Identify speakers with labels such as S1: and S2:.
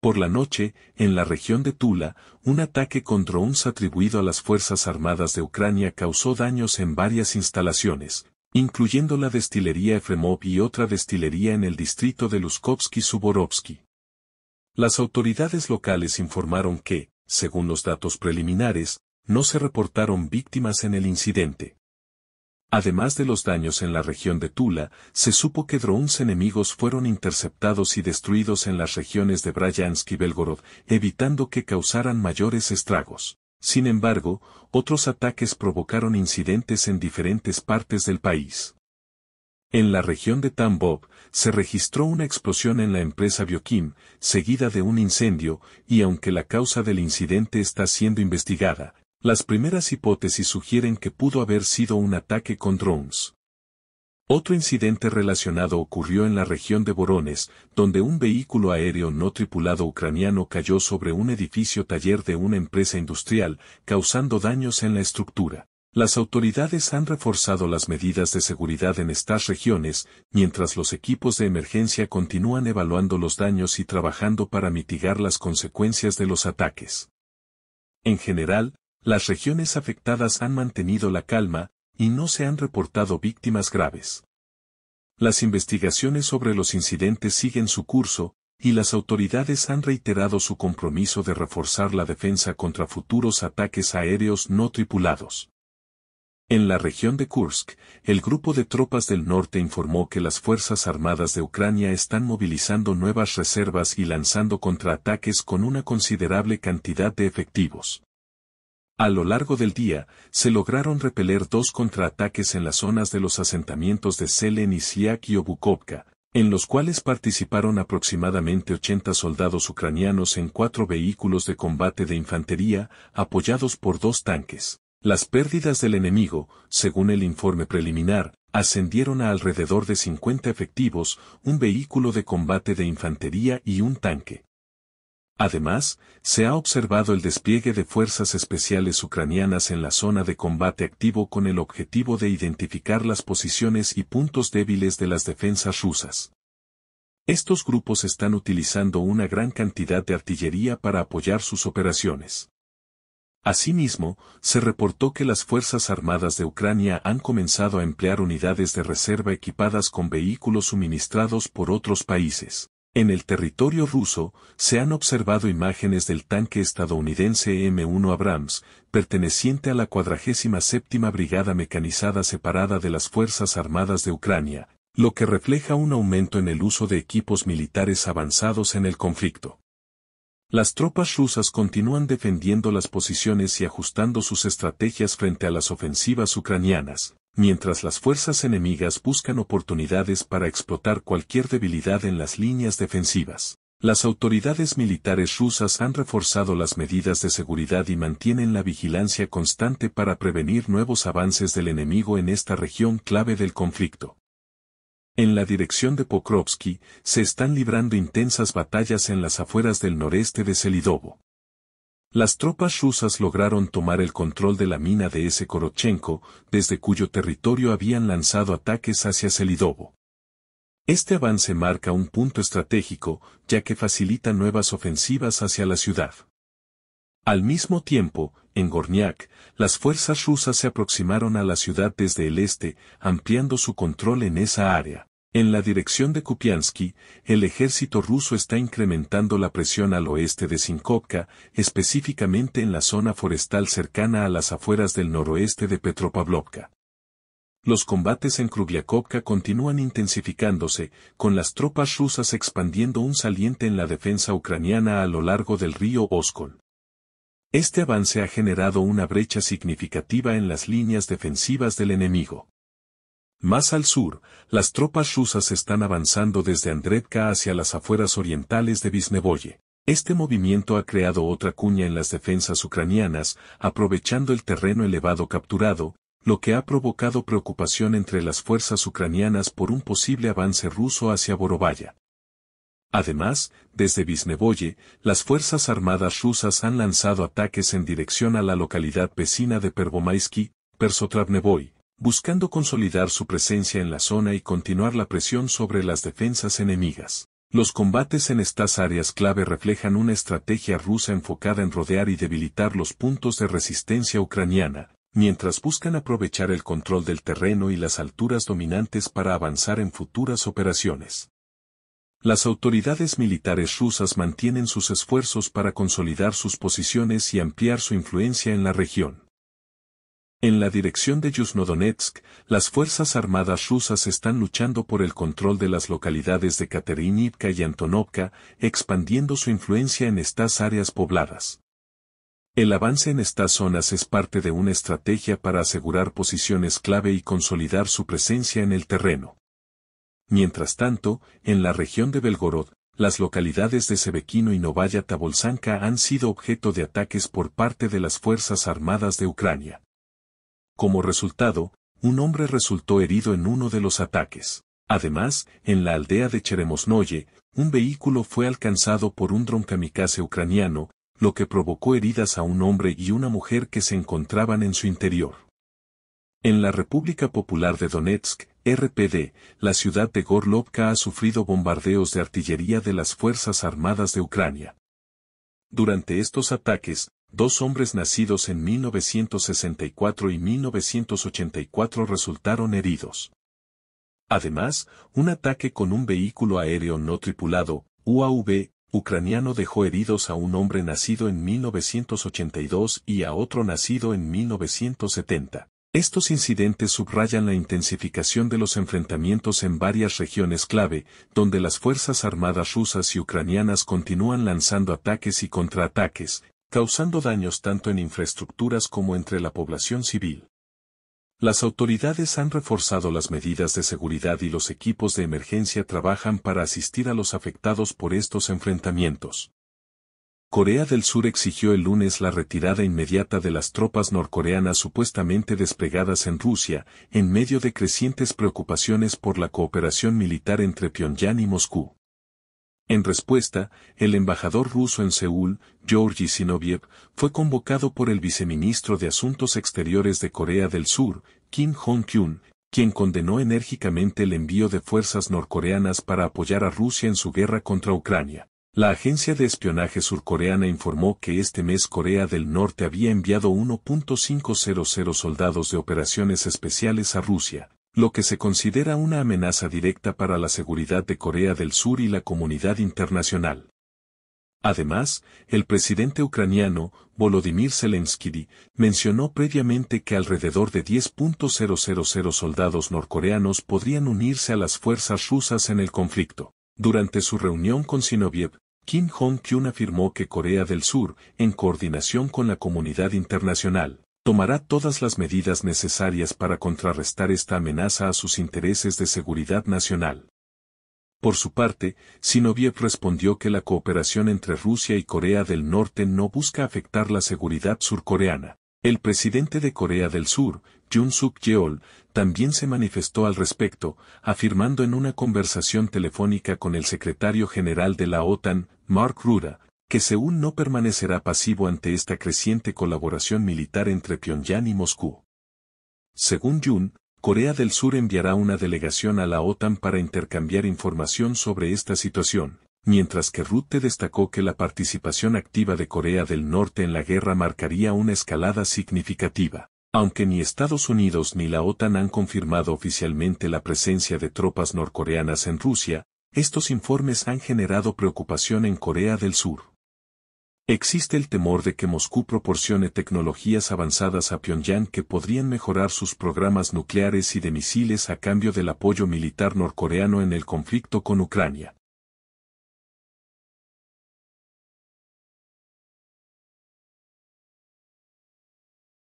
S1: Por la noche, en la región de Tula, un ataque contra drones atribuido a las Fuerzas Armadas de Ucrania causó daños en varias instalaciones, incluyendo la destilería Efremov y otra destilería en el distrito de Luskovsky-Suborovsky. Las autoridades locales informaron que, según los datos preliminares, no se reportaron víctimas en el incidente. Además de los daños en la región de Tula, se supo que drones enemigos fueron interceptados y destruidos en las regiones de Bryansk y Belgorod, evitando que causaran mayores estragos. Sin embargo, otros ataques provocaron incidentes en diferentes partes del país. En la región de Tambov, se registró una explosión en la empresa Bioquim, seguida de un incendio, y aunque la causa del incidente está siendo investigada, las primeras hipótesis sugieren que pudo haber sido un ataque con drones. Otro incidente relacionado ocurrió en la región de Borones, donde un vehículo aéreo no tripulado ucraniano cayó sobre un edificio taller de una empresa industrial, causando daños en la estructura. Las autoridades han reforzado las medidas de seguridad en estas regiones, mientras los equipos de emergencia continúan evaluando los daños y trabajando para mitigar las consecuencias de los ataques. En general, las regiones afectadas han mantenido la calma, y no se han reportado víctimas graves. Las investigaciones sobre los incidentes siguen su curso, y las autoridades han reiterado su compromiso de reforzar la defensa contra futuros ataques aéreos no tripulados. En la región de Kursk, el grupo de tropas del norte informó que las Fuerzas Armadas de Ucrania están movilizando nuevas reservas y lanzando contraataques con una considerable cantidad de efectivos. A lo largo del día, se lograron repeler dos contraataques en las zonas de los asentamientos de Selen y Siak y Obukovka, en los cuales participaron aproximadamente 80 soldados ucranianos en cuatro vehículos de combate de infantería, apoyados por dos tanques. Las pérdidas del enemigo, según el informe preliminar, ascendieron a alrededor de 50 efectivos, un vehículo de combate de infantería y un tanque. Además, se ha observado el despliegue de fuerzas especiales ucranianas en la zona de combate activo con el objetivo de identificar las posiciones y puntos débiles de las defensas rusas. Estos grupos están utilizando una gran cantidad de artillería para apoyar sus operaciones. Asimismo, se reportó que las Fuerzas Armadas de Ucrania han comenzado a emplear unidades de reserva equipadas con vehículos suministrados por otros países. En el territorio ruso, se han observado imágenes del tanque estadounidense M1 Abrams, perteneciente a la 47 Brigada Mecanizada separada de las Fuerzas Armadas de Ucrania, lo que refleja un aumento en el uso de equipos militares avanzados en el conflicto. Las tropas rusas continúan defendiendo las posiciones y ajustando sus estrategias frente a las ofensivas ucranianas, mientras las fuerzas enemigas buscan oportunidades para explotar cualquier debilidad en las líneas defensivas. Las autoridades militares rusas han reforzado las medidas de seguridad y mantienen la vigilancia constante para prevenir nuevos avances del enemigo en esta región clave del conflicto. En la dirección de Pokrovsky, se están librando intensas batallas en las afueras del noreste de Selidovo. Las tropas rusas lograron tomar el control de la mina de ese Korochenko, desde cuyo territorio habían lanzado ataques hacia Selidovo. Este avance marca un punto estratégico, ya que facilita nuevas ofensivas hacia la ciudad. Al mismo tiempo, en Gorniak, las fuerzas rusas se aproximaron a la ciudad desde el este, ampliando su control en esa área. En la dirección de Kupiansky, el ejército ruso está incrementando la presión al oeste de Sinkovka, específicamente en la zona forestal cercana a las afueras del noroeste de Petropavlovka. Los combates en Krugliakovka continúan intensificándose, con las tropas rusas expandiendo un saliente en la defensa ucraniana a lo largo del río Oskol. Este avance ha generado una brecha significativa en las líneas defensivas del enemigo. Más al sur, las tropas rusas están avanzando desde Andretka hacia las afueras orientales de Visnevoye. Este movimiento ha creado otra cuña en las defensas ucranianas, aprovechando el terreno elevado capturado, lo que ha provocado preocupación entre las fuerzas ucranianas por un posible avance ruso hacia Borovaya. Además, desde Visnevoye, las Fuerzas Armadas rusas han lanzado ataques en dirección a la localidad vecina de Pervomaisky, Persotravnevoy, buscando consolidar su presencia en la zona y continuar la presión sobre las defensas enemigas. Los combates en estas áreas clave reflejan una estrategia rusa enfocada en rodear y debilitar los puntos de resistencia ucraniana, mientras buscan aprovechar el control del terreno y las alturas dominantes para avanzar en futuras operaciones. Las autoridades militares rusas mantienen sus esfuerzos para consolidar sus posiciones y ampliar su influencia en la región. En la dirección de Yuznodonetsk, las Fuerzas Armadas rusas están luchando por el control de las localidades de Katerinivka y Antonovka, expandiendo su influencia en estas áreas pobladas. El avance en estas zonas es parte de una estrategia para asegurar posiciones clave y consolidar su presencia en el terreno. Mientras tanto, en la región de Belgorod, las localidades de Sebekino y Novaya Tabolsanka han sido objeto de ataques por parte de las Fuerzas Armadas de Ucrania. Como resultado, un hombre resultó herido en uno de los ataques. Además, en la aldea de Cheremosnoye, un vehículo fue alcanzado por un dron kamikaze ucraniano, lo que provocó heridas a un hombre y una mujer que se encontraban en su interior. En la República Popular de Donetsk, RPD, la ciudad de Gorlovka ha sufrido bombardeos de artillería de las Fuerzas Armadas de Ucrania. Durante estos ataques, Dos hombres nacidos en 1964 y 1984 resultaron heridos. Además, un ataque con un vehículo aéreo no tripulado, UAV, ucraniano dejó heridos a un hombre nacido en 1982 y a otro nacido en 1970. Estos incidentes subrayan la intensificación de los enfrentamientos en varias regiones clave, donde las Fuerzas Armadas rusas y ucranianas continúan lanzando ataques y contraataques, causando daños tanto en infraestructuras como entre la población civil. Las autoridades han reforzado las medidas de seguridad y los equipos de emergencia trabajan para asistir a los afectados por estos enfrentamientos. Corea del Sur exigió el lunes la retirada inmediata de las tropas norcoreanas supuestamente desplegadas en Rusia, en medio de crecientes preocupaciones por la cooperación militar entre Pyongyang y Moscú. En respuesta, el embajador ruso en Seúl, Georgy Sinoviev, fue convocado por el viceministro de Asuntos Exteriores de Corea del Sur, Kim Hong-kyun, quien condenó enérgicamente el envío de fuerzas norcoreanas para apoyar a Rusia en su guerra contra Ucrania. La agencia de espionaje surcoreana informó que este mes Corea del Norte había enviado 1.500 soldados de operaciones especiales a Rusia, lo que se considera una amenaza directa para la seguridad de Corea del Sur y la comunidad internacional. Además, el presidente ucraniano, Volodymyr Zelensky, mencionó previamente que alrededor de 10.000 soldados norcoreanos podrían unirse a las fuerzas rusas en el conflicto. Durante su reunión con Sinoviev, Kim Jong-un afirmó que Corea del Sur, en coordinación con la comunidad internacional, tomará todas las medidas necesarias para contrarrestar esta amenaza a sus intereses de seguridad nacional. Por su parte, Sinoviev respondió que la cooperación entre Rusia y Corea del Norte no busca afectar la seguridad surcoreana. El presidente de Corea del Sur, Jun Suk Yeol, también se manifestó al respecto, afirmando en una conversación telefónica con el secretario general de la OTAN, Mark Ruda, que según no permanecerá pasivo ante esta creciente colaboración militar entre Pyongyang y Moscú. Según Yun, Corea del Sur enviará una delegación a la OTAN para intercambiar información sobre esta situación, mientras que Rutte destacó que la participación activa de Corea del Norte en la guerra marcaría una escalada significativa. Aunque ni Estados Unidos ni la OTAN han confirmado oficialmente la presencia de tropas norcoreanas en Rusia, estos informes han generado preocupación en Corea del Sur. Existe el temor de que Moscú proporcione tecnologías avanzadas a Pyongyang que podrían mejorar sus programas nucleares y de misiles a cambio del apoyo militar norcoreano en el conflicto con Ucrania.